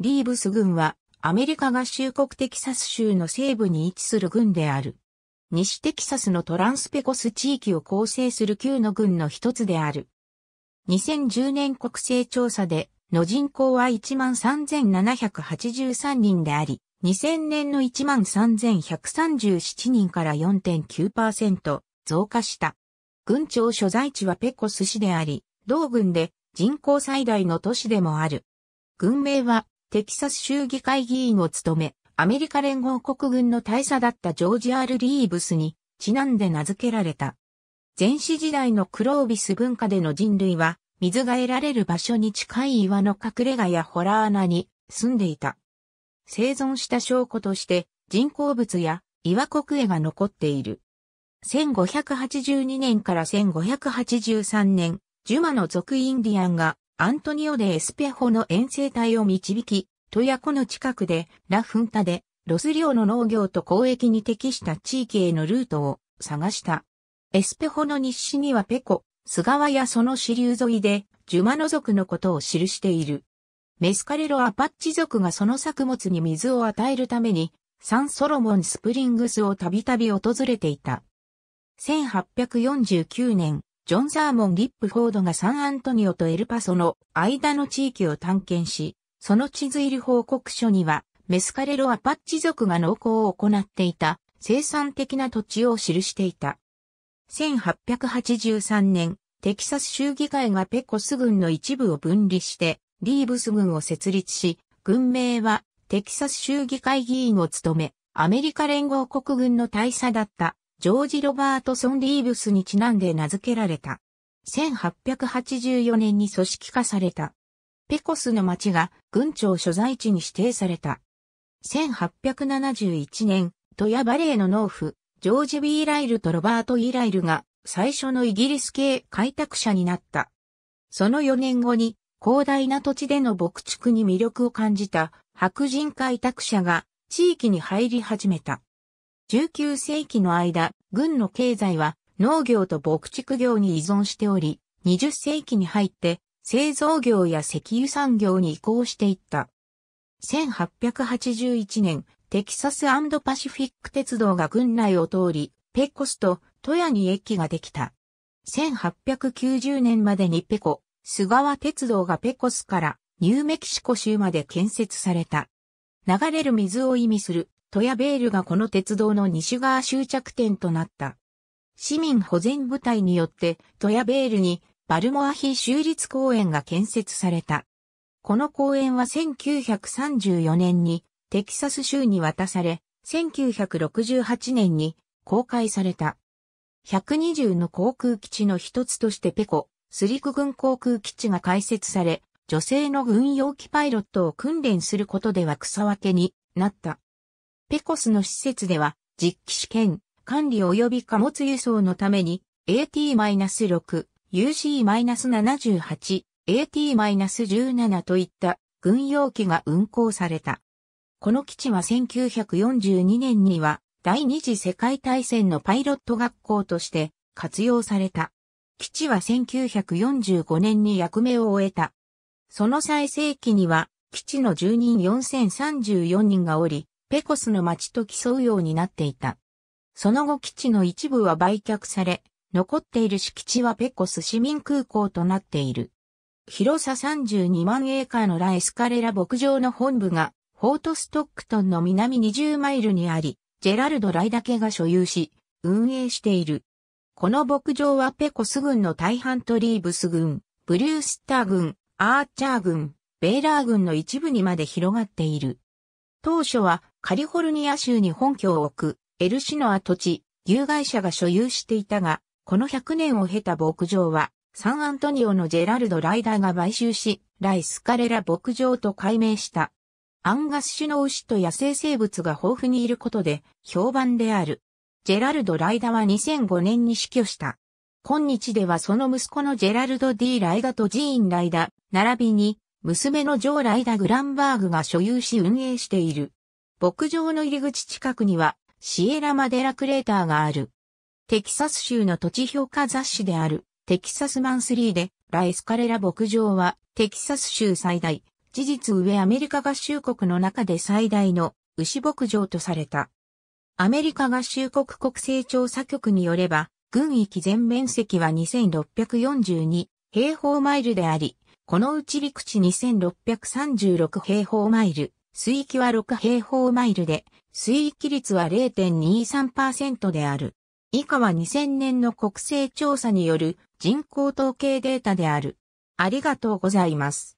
リーブス軍はアメリカ合衆国テキサス州の西部に位置する軍である。西テキサスのトランスペコス地域を構成する旧の軍の一つである。2010年国勢調査での人口は13,783人であり、2000年の13,137人から4.9%増加した。軍庁所在地はペコス市であり、同軍で人口最大の都市でもある。軍名はテキサス州議会議員を務め、アメリカ連合国軍の大佐だったジョージ・ R・ リーブスにちなんで名付けられた。前史時代のクロービス文化での人類は、水が得られる場所に近い岩の隠れ家やホラー穴に住んでいた。生存した証拠として、人工物や岩国絵が残っている。1582年から1583年、ジュマの族インディアンがアントニオ・デ・エスペホの遠征隊を導き、トヤ湖の近くでラ・フンタでロス領の農業と交易に適した地域へのルートを探した。エスペホの日誌にはペコ、菅川やその支流沿いでジュマノ族のことを記している。メスカレロ・アパッチ族がその作物に水を与えるためにサン・ソロモン・スプリングスをたびたび訪れていた。1849年、ジョン・ザーモン・リップフォードがサンアントニオとエルパソの間の地域を探検し、その地図入り報告書には、メスカレロアパッチ族が農耕を行っていた生産的な土地を記していた。1883年、テキサス州議会がペコス軍の一部を分離して、リーブス軍を設立し、軍名はテキサス州議会議員を務め、アメリカ連合国軍の大佐だったジョージ・ロバートソン・リーブスにちなんで名付けられた。1884年に組織化された。ペコスの町が軍庁所在地に指定された。1871年、トヤバレーの農夫、ジョージ・ー・ライルとロバート・イライルが最初のイギリス系開拓者になった。その4年後に広大な土地での牧畜に魅力を感じた白人開拓者が地域に入り始めた。19世紀の間、軍の経済は農業と牧畜業に依存しており、20世紀に入って製造業や石油産業に移行していった。1881年、テキサスパシフィック鉄道が軍内を通り、ペコスとトヤに駅ができた。1890年までにペコ、菅川鉄道がペコスからニューメキシコ州まで建設された。流れる水を意味するトヤベールがこの鉄道の西側終着点となった。市民保全部隊によってトヤベールにバルモアヒ州立公園が建設された。この公園は1934年にテキサス州に渡され、1968年に公開された。120の航空基地の一つとしてペコ、スリク軍航空基地が開設され、女性の軍用機パイロットを訓練することでは草分けになった。ペコスの施設では、実機試験、管理及び貨物輸送のために、AT-6、UC-78、AT-17 といった軍用機が運航された。この基地は1942年には第二次世界大戦のパイロット学校として活用された。基地は1945年に役目を終えた。その最盛期には基地の住人4034人がおり、ペコスの町と競うようになっていた。その後基地の一部は売却され、残っている敷地はペコス市民空港となっている。広さ32万エーカーのラエスカレラ牧場の本部が、フォートストックトンの南20マイルにあり、ジェラルド・ライだけが所有し、運営している。この牧場はペコス軍の大半とリーブス軍、ブリュースター軍、アーチャー軍、ベーラー軍の一部にまで広がっている。当初はカリフォルニア州に本拠を置く、エルシノア土地、有害者が所有していたが、この100年を経た牧場は、サンアントニオのジェラルド・ライダーが買収し、ライスカレラ牧場と改名した。アンガス種の牛と野生生物が豊富にいることで評判である。ジェラルド・ライダは2005年に死去した。今日ではその息子のジェラルド・ D・ ライダとジーン・ライダ、並びに娘のジョー・ライダ・グランバーグが所有し運営している。牧場の入り口近くには、シエラマデラクレーターがある。テキサス州の土地評価雑誌である、テキサスマンスリーで、ラエスカレラ牧場は、テキサス州最大、事実上アメリカ合衆国の中で最大の牛牧場とされた。アメリカ合衆国国勢調査局によれば、軍域全面積は2642平方マイルであり、このうち陸地2636平方マイル、水域は6平方マイルで、水域率は0.23%である。以下は2000年の国勢調査による人口統計データである。ありがとうございます。